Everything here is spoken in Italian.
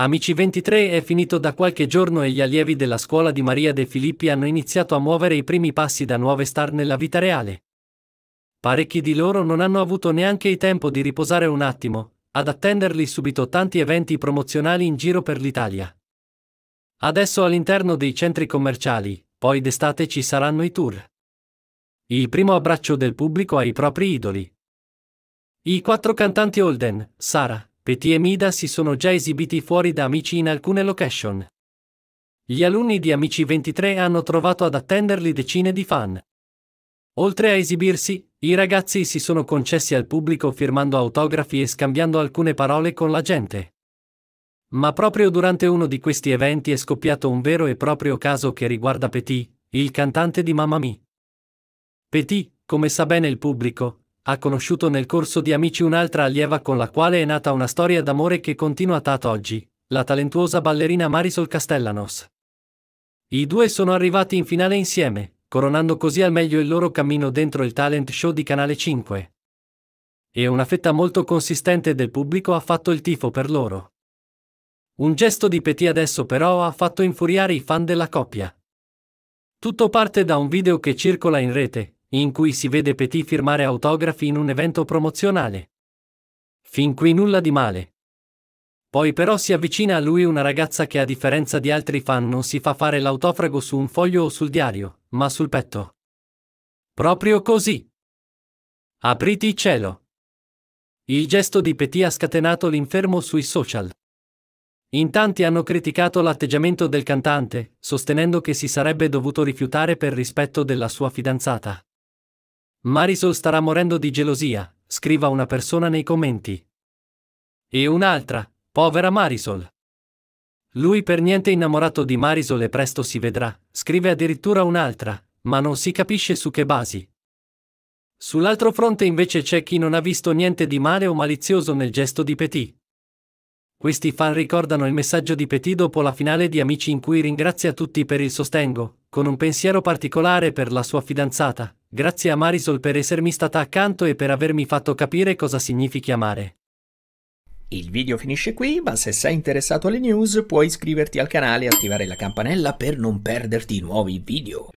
Amici 23 è finito da qualche giorno e gli allievi della scuola di Maria De Filippi hanno iniziato a muovere i primi passi da nuove star nella vita reale. Parecchi di loro non hanno avuto neanche il tempo di riposare un attimo, ad attenderli subito tanti eventi promozionali in giro per l'Italia. Adesso all'interno dei centri commerciali, poi d'estate ci saranno i tour. Il primo abbraccio del pubblico ai propri idoli. I quattro cantanti Holden, Sara, Petit e Mida si sono già esibiti fuori da Amici in alcune location. Gli alunni di Amici 23 hanno trovato ad attenderli decine di fan. Oltre a esibirsi, i ragazzi si sono concessi al pubblico firmando autografi e scambiando alcune parole con la gente. Ma proprio durante uno di questi eventi è scoppiato un vero e proprio caso che riguarda Petit, il cantante di Mamma Mia. Petit, come sa bene il pubblico, ha conosciuto nel corso di Amici un'altra allieva con la quale è nata una storia d'amore che continua tutt'oggi, la talentuosa ballerina Marisol Castellanos. I due sono arrivati in finale insieme, coronando così al meglio il loro cammino dentro il talent show di Canale 5. E una fetta molto consistente del pubblico ha fatto il tifo per loro. Un gesto di Petit adesso però ha fatto infuriare i fan della coppia. Tutto parte da un video che circola in rete, in cui si vede Petit firmare autografi in un evento promozionale. Fin qui nulla di male. Poi però si avvicina a lui una ragazza che a differenza di altri fan non si fa fare l'autofrago su un foglio o sul diario, ma sul petto. Proprio così. Apriti il cielo. Il gesto di Petit ha scatenato l'infermo sui social. In tanti hanno criticato l'atteggiamento del cantante, sostenendo che si sarebbe dovuto rifiutare per rispetto della sua fidanzata. Marisol starà morendo di gelosia, scriva una persona nei commenti. E un'altra, povera Marisol. Lui per niente innamorato di Marisol e presto si vedrà, scrive addirittura un'altra, ma non si capisce su che basi. Sull'altro fronte invece c'è chi non ha visto niente di male o malizioso nel gesto di Petit. Questi fan ricordano il messaggio di Petit dopo la finale di Amici in cui ringrazia tutti per il sostengo, con un pensiero particolare per la sua fidanzata, Grazie a Marisol per essermi stata accanto e per avermi fatto capire cosa significhi amare. Il video finisce qui, ma se sei interessato alle news puoi iscriverti al canale e attivare la campanella per non perderti nuovi video.